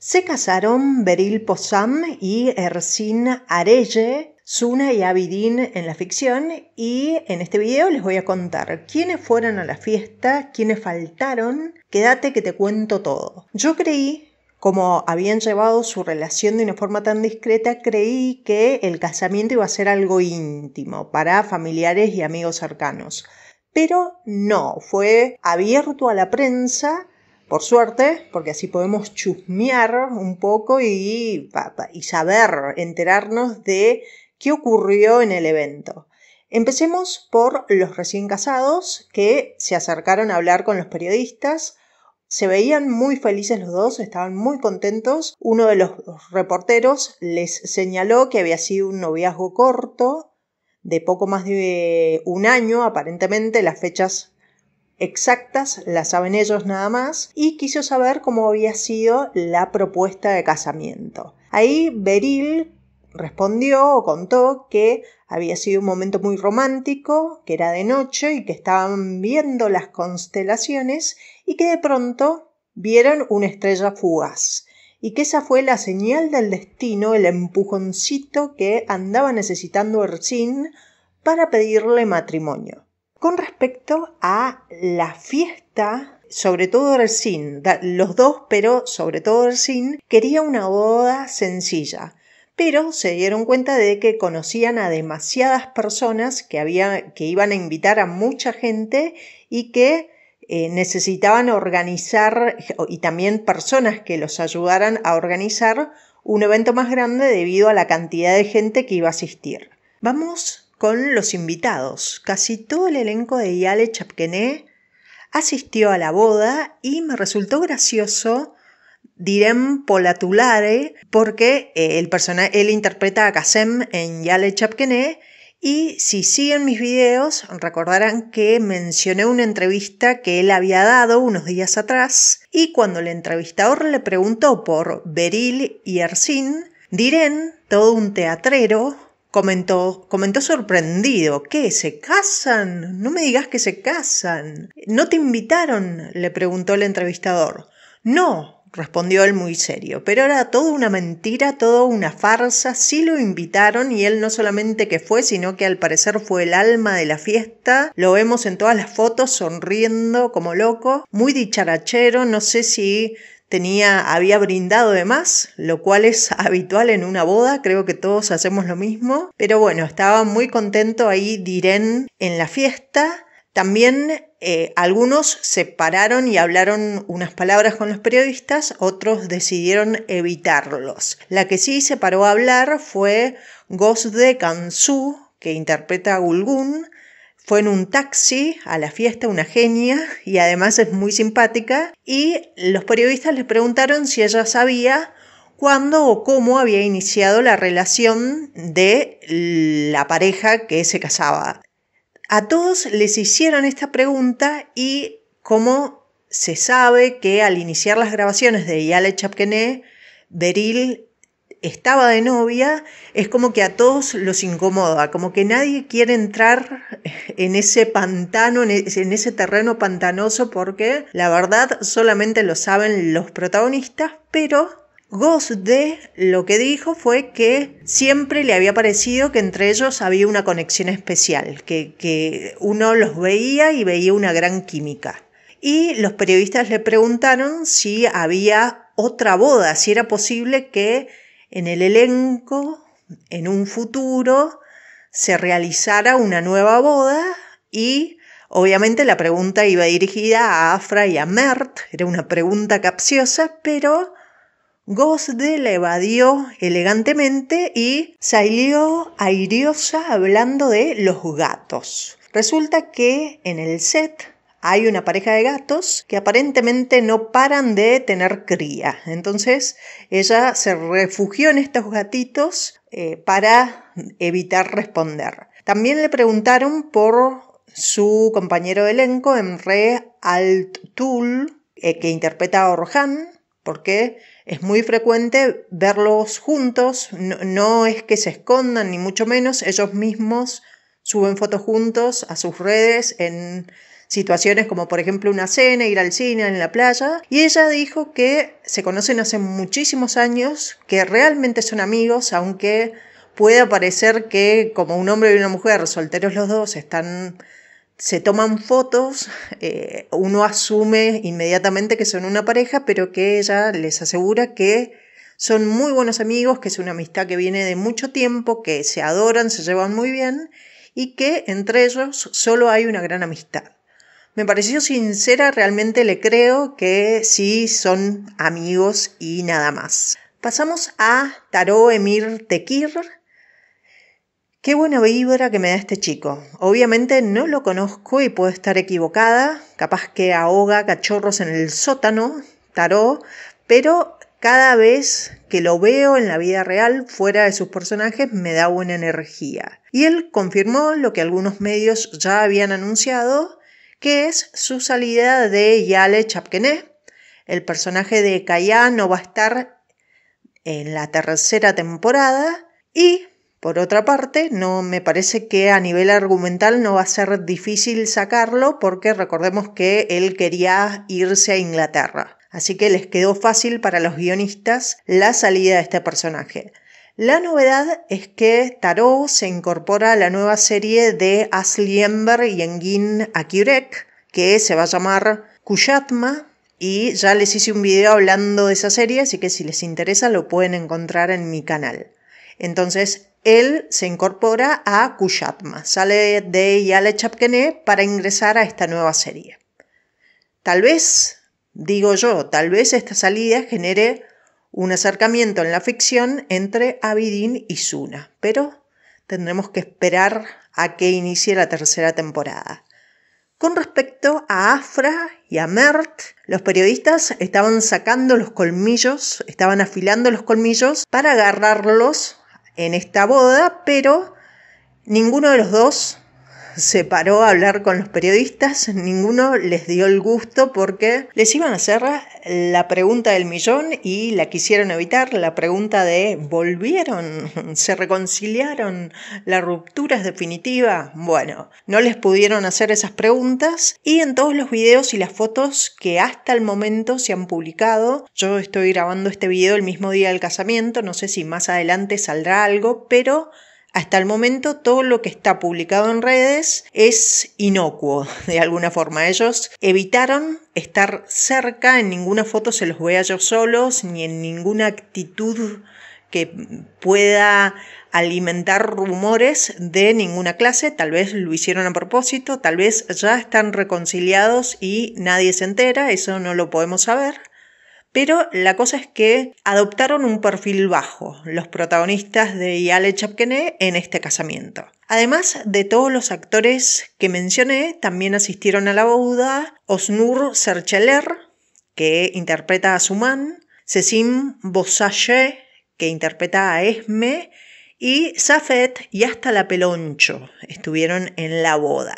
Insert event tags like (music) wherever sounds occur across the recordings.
Se casaron Beril Pozam y Ersin Arelle, Suna y Abidin en la ficción y en este video les voy a contar quiénes fueron a la fiesta, quiénes faltaron, quédate que te cuento todo. Yo creí, como habían llevado su relación de una forma tan discreta, creí que el casamiento iba a ser algo íntimo para familiares y amigos cercanos. Pero no, fue abierto a la prensa por suerte, porque así podemos chusmear un poco y, saber, enterarnos de qué ocurrió en el evento. Empecemos por los recién casados que se acercaron a hablar con los periodistas. Se veían muy felices los dos, estaban muy contentos. Uno de los reporteros les señaló que había sido un noviazgo corto, de poco más de un año, aparentemente las fechas exactas las saben ellos nada más y quiso saber cómo había sido la propuesta de casamiento. Ahí Beril respondió o contó que había sido un momento muy romántico, que era de noche y que estaban viendo las constelaciones y que de pronto vieron una estrella fugaz y que esa fue la señal del destino, el empujoncito que andaba necesitando Erzin para pedirle matrimonio. Con respecto a la fiesta, sobre todo sin, los dos, pero sobre todo sin quería una boda sencilla, pero se dieron cuenta de que conocían a demasiadas personas que, iban a invitar a mucha gente y que eh, necesitaban organizar y también personas que los ayudaran a organizar un evento más grande debido a la cantidad de gente que iba a asistir. Vamos con los invitados. Casi todo el elenco de Yale Chapkené asistió a la boda y me resultó gracioso Direm Polatulare porque eh, el personaje él interpreta a Casem en Yale Chapkené y si siguen mis videos recordarán que mencioné una entrevista que él había dado unos días atrás y cuando el entrevistador le preguntó por Beril y Ersin, Diren, todo un teatrero, comentó, comentó sorprendido. ¿Qué? ¿Se casan? No me digas que se casan. ¿No te invitaron? le preguntó el entrevistador. No, respondió él muy serio, pero era toda una mentira, toda una farsa, sí lo invitaron y él no solamente que fue, sino que al parecer fue el alma de la fiesta, lo vemos en todas las fotos sonriendo como loco, muy dicharachero, no sé si tenía, había brindado de más, lo cual es (laughs) habitual en una boda, creo que todos hacemos lo mismo, pero bueno, estaba muy contento ahí Diren en la fiesta. También eh, algunos se pararon y hablaron unas palabras con los periodistas, otros decidieron evitarlos. La que sí se paró a hablar fue Gos de Kansu, que interpreta a Gulgun, fue en un taxi a la fiesta, una genia, y además es muy simpática, y los periodistas le preguntaron si ella sabía cuándo o cómo había iniciado la relación de la pareja que se casaba. A todos les hicieron esta pregunta y cómo se sabe que al iniciar las grabaciones de Yale Chapkené, Beryl estaba de novia, es como que a todos los incomoda, como que nadie quiere entrar en ese pantano, e-, en ese terreno pantanoso, porque la verdad solamente lo saben los protagonistas, pero Ghost de lo que dijo fue que siempre le había parecido que entre ellos había una conexión especial, que uno los veía y veía una gran química. Y los periodistas le preguntaron si había otra boda, si era posible que en el elenco, en un futuro, se realizara una nueva boda y obviamente la pregunta iba dirigida a Afra y a Mert, era una pregunta capciosa, pero Gosde la evadió elegantemente y salió airiosa hablando de los gatos. Resulta que en el set hay una pareja de gatos que aparentemente no paran de tener cría. Entonces ella se refugió en estos gatitos eh, para evitar responder. También le preguntaron por su compañero de elenco, Emre Altul, eh, que interpreta a Orhan, porque es muy frecuente verlos juntos, no es que se escondan, ni mucho menos, ellos mismos suben fotos juntos a sus redes en situaciones como por ejemplo una cena, ir al cine, en la playa, y ella dijo que se conocen hace muchísimos años, que realmente son amigos, aunque pueda parecer que como un hombre y una mujer, solteros los dos, están se toman fotos, eh, uno asume inmediatamente que son una pareja, pero que ella les asegura que son muy buenos amigos, que es una amistad que viene de mucho tiempo, que se adoran, se llevan muy bien y que entre ellos solo hay una gran amistad. Me pareció sincera, realmente le creo que sí son amigos y nada más. Pasamos a Taró Emir Tekir. Qué buena vibra que me da este chico. Obviamente no lo conozco y puedo estar equivocada, capaz que ahoga cachorros en el sótano, Taró, pero cada vez que lo veo en la vida real, fuera de sus personajes, me da buena energía. Y él confirmó lo que algunos medios ya habían anunciado, que es su salida de Yale Chapkené. El personaje de Kaya no va a estar en la tercera temporada y, por otra parte, no me parece que a nivel argumental no va a ser difícil sacarlo porque recordemos que él quería irse a Inglaterra. Así que les quedó fácil para los guionistas la salida de este personaje. La novedad es que Taro se incorpora a la nueva serie de Asliember y Engin Akiurek, que se va a llamar Kuyatma, y ya les hice un video hablando de esa serie, así que si les interesa lo pueden encontrar en mi canal. Entonces, él se incorpora a Kuyatma, sale de Yale Chapkené para ingresar a esta nueva serie. Tal vez, digo yo, tal vez esta salida genere un acercamiento en la ficción entre Abidin y Suna, pero tendremos que esperar a que inicie la tercera temporada. Con respecto a Afra y a Mert, los periodistas estaban sacando los colmillos, estaban afilando los colmillos para agarrarlos en esta boda, pero ninguno de los dos se paró a hablar con los periodistas, ninguno les dio el gusto porque les iban a hacer la pregunta del millón y la quisieron evitar, la pregunta de ¿volvieron? (laughs) ¿Se reconciliaron? ¿La ruptura es definitiva? Bueno, no les pudieron hacer esas preguntas y en todos los videos y las fotos que hasta el momento se han publicado, yo estoy grabando este video el mismo día del casamiento, no sé si más adelante saldrá algo, pero hasta el momento todo lo que está publicado en redes es inocuo (laughs) de alguna forma. Ellos evitaron estar cerca, en ninguna foto se los vea yo solos, ni en ninguna actitud que pueda alimentar rumores de ninguna clase, tal vez lo hicieron a propósito, tal vez ya están reconciliados y nadie se entera, eso no lo podemos saber. Pero la cosa es que adoptaron un perfil bajo, los protagonistas de Yale Chapkené en este casamiento. Además de todos los actores que mencioné, también asistieron a la boda Osnur Sercheler, que interpreta a Suman, Cecim Bossage, que interpreta a Esme, y Safet y hasta la Peloncho estuvieron en la boda.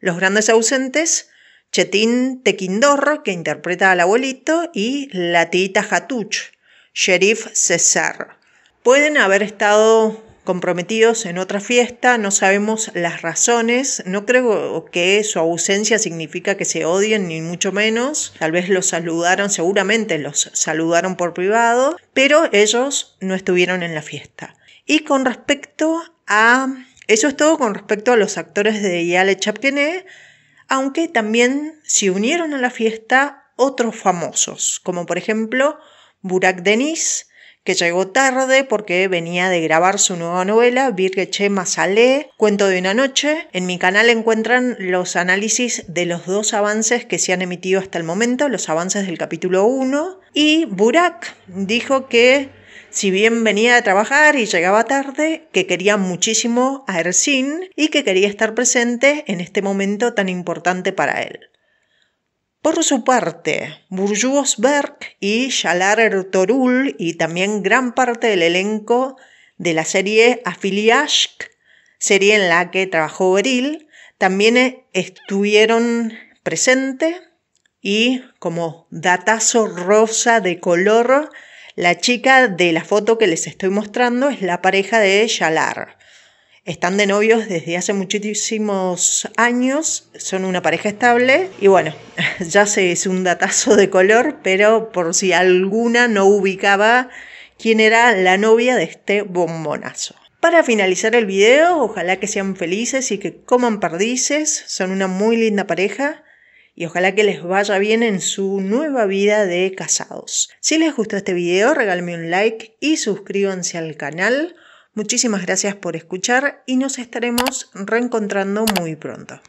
Los grandes ausentes Chetín Tequindor, que interpreta al abuelito, y la tita Hatuch, Sheriff César. Pueden haber estado comprometidos en otra fiesta, no sabemos las razones, no creo que su ausencia significa que se odien ni mucho menos, tal vez los saludaron, seguramente los saludaron por privado, pero ellos no estuvieron en la fiesta. Y con respecto a... Eso es todo con respecto a los actores de Yale Chapkené aunque también se unieron a la fiesta otros famosos, como por ejemplo Burak Deniz, que llegó tarde porque venía de grabar su nueva novela, Chema Masalé, Cuento de una Noche. En mi canal encuentran los análisis de los dos avances que se han emitido hasta el momento, los avances del capítulo 1. Y Burak dijo que si bien venía a trabajar y llegaba tarde, que quería muchísimo a Ersin y que quería estar presente en este momento tan importante para él. Por su parte, Burju y Shalar Torul y también gran parte del elenco de la serie Afiliashk, serie en la que trabajó Beril, también estuvieron presentes y como datazo rosa de color la chica de la foto que les estoy mostrando es la pareja de Shalar. Están de novios desde hace muchísimos años, son una pareja estable y bueno, (laughs) ya sé, es un datazo de color, pero por si alguna no ubicaba quién era la novia de este bombonazo. Para finalizar el video, ojalá que sean felices y que coman perdices, son una muy linda pareja y ojalá que les vaya bien en su nueva vida de casados. Si les gustó este video, regálame un like y suscríbanse al canal. Muchísimas gracias por escuchar y nos estaremos reencontrando muy pronto.